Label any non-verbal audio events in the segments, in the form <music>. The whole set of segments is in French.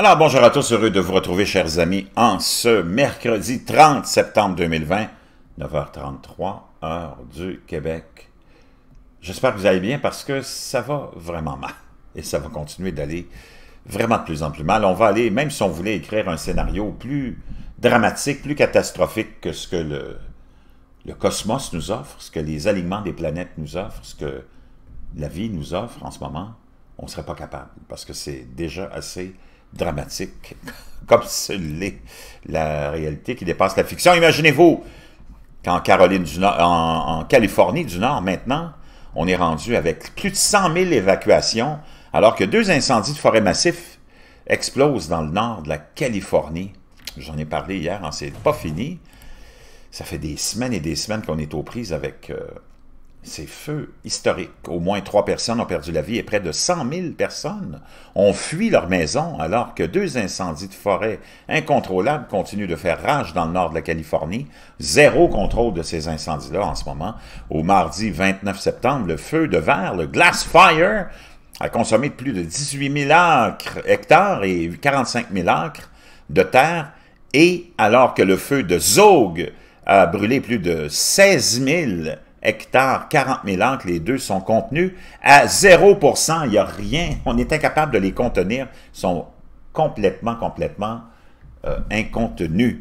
Alors bonjour à tous, heureux de vous retrouver chers amis en ce mercredi 30 septembre 2020, 9h33, heure du Québec. J'espère que vous allez bien parce que ça va vraiment mal et ça va continuer d'aller vraiment de plus en plus mal. On va aller, même si on voulait écrire un scénario plus dramatique, plus catastrophique que ce que le, le cosmos nous offre, ce que les alignements des planètes nous offrent, ce que la vie nous offre en ce moment, on ne serait pas capable parce que c'est déjà assez dramatique, <laughs> comme ce l'est la réalité qui dépasse la fiction. Imaginez-vous qu'en Caroline du Nord, en, Californie du Nord maintenant, on est rendu avec plus de 100 000 évacuations, alors que deux incendies de forêt massif explosent dans le nord de la Californie. J'en ai parlé hier, en hein, c'est pas fini. Ça fait des semaines et des semaines qu'on est aux prises avec... Euh, ces feux historiques. Au moins trois personnes ont perdu la vie et près de 100 000 personnes ont fui leur maison alors que deux incendies de forêt incontrôlables continuent de faire rage dans le nord de la Californie. Zéro contrôle de ces incendies-là en ce moment. Au mardi 29 septembre, le feu de verre, le Glass Fire, a consommé plus de 18 000 acres, hectares et 45 000 acres de terre et alors que le feu de zogue » a brûlé plus de 16 000 hectares, 40 000 que les deux sont contenus à 0 il n'y a rien, on est incapable de les contenir, sont complètement, complètement euh, incontenus.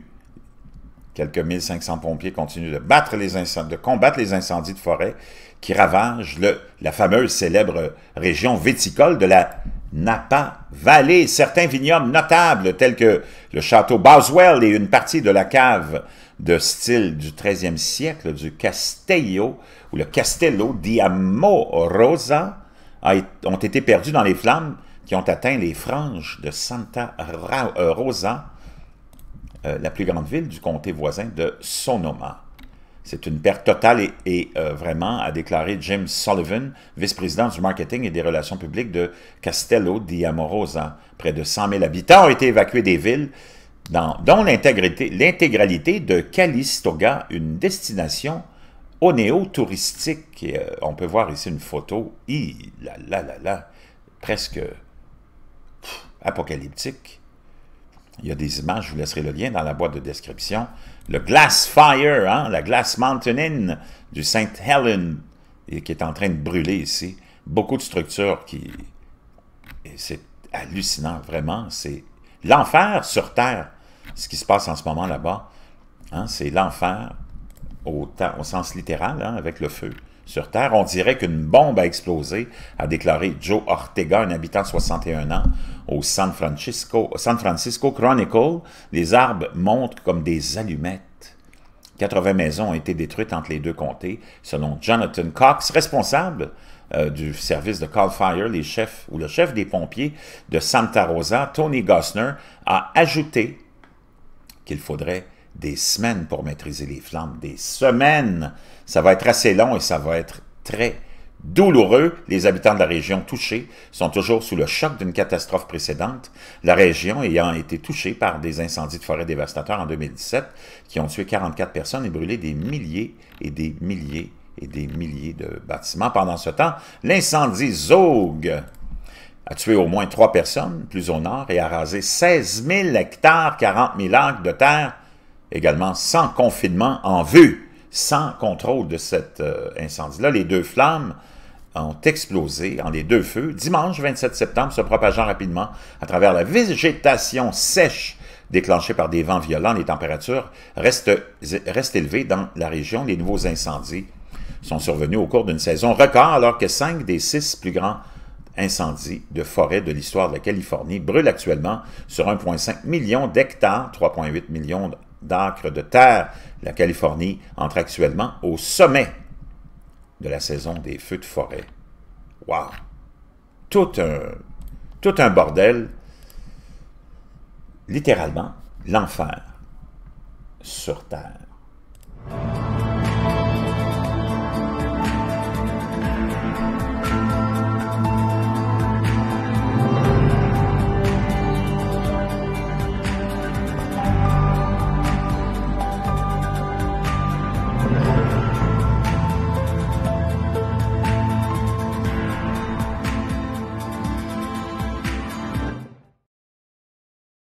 Quelques 1500 pompiers continuent de, battre les de combattre les incendies de forêt qui ravagent le, la fameuse célèbre région viticole de la Napa Valley. Certains vignobles notables, tels que le château Boswell et une partie de la cave de style du 13e siècle du Castello, ou le Castello di Amorosa, ont été perdus dans les flammes qui ont atteint les franges de Santa euh, Rosa, euh, la plus grande ville du comté voisin de Sonoma. C'est une perte totale et, euh, vraiment, a déclaré Jim Sullivan, vice-président du marketing et des relations publiques de Castello di Amorosa. Près de 100 000 habitants ont été évacués des villes, dont l'intégralité de Calistoga, une destination onéo-touristique. Euh, on peut voir ici une photo, il la la la, presque apocalyptique. Il y a des images, je vous laisserai le lien dans la boîte de description. Le Glass Fire, hein, la Glass mountainine du Saint Helen, qui est en train de brûler ici. Beaucoup de structures qui... C'est hallucinant, vraiment. C'est l'enfer sur Terre, ce qui se passe en ce moment là-bas. Hein, c'est l'enfer au, au, sens littéral, hein, avec le feu sur Terre. On dirait qu'une bombe a explosé, a déclaré Joe Ortega, un habitant de 61 ans, au San Francisco, Chronicle. Les arbres montent comme des allumettes. 80 maisons ont été détruites entre les deux comtés, selon Jonathan Cox, responsable euh, du service de Call Fire, les chefs ou le chef des pompiers de Santa Rosa, Tony Gosner a ajouté qu'il faudrait des semaines pour maîtriser les flammes, des semaines. Ça va être assez long et ça va être très douloureux. Les habitants de la région touchée sont toujours sous le choc d'une catastrophe précédente, la région ayant été touchée par des incendies de forêt dévastateurs en 2017 qui ont tué 44 personnes et brûlé des milliers et des milliers et des milliers de bâtiments. Pendant ce temps, l'incendie Zogue a tué au moins trois personnes, plus au nord, et a rasé 16 000 hectares, 40 000 acres de terre également sans confinement en vue, sans contrôle de cet euh, incendie-là. Les deux flammes ont explosé en les deux feux dimanche 27 septembre, se propageant rapidement à travers la végétation sèche déclenchée par des vents violents. Les températures restent, élevées dans la région. Les nouveaux incendies sont survenus au cours d'une saison record, alors que cinq des six plus grands incendies de forêt de l'histoire de la Californie brûlent actuellement sur 1,5 million d'hectares, 3,8 millions d'encre de terre, la Californie entre actuellement au sommet de la saison des feux de forêt. Wow! Tout un, tout un bordel, littéralement l'enfer sur terre.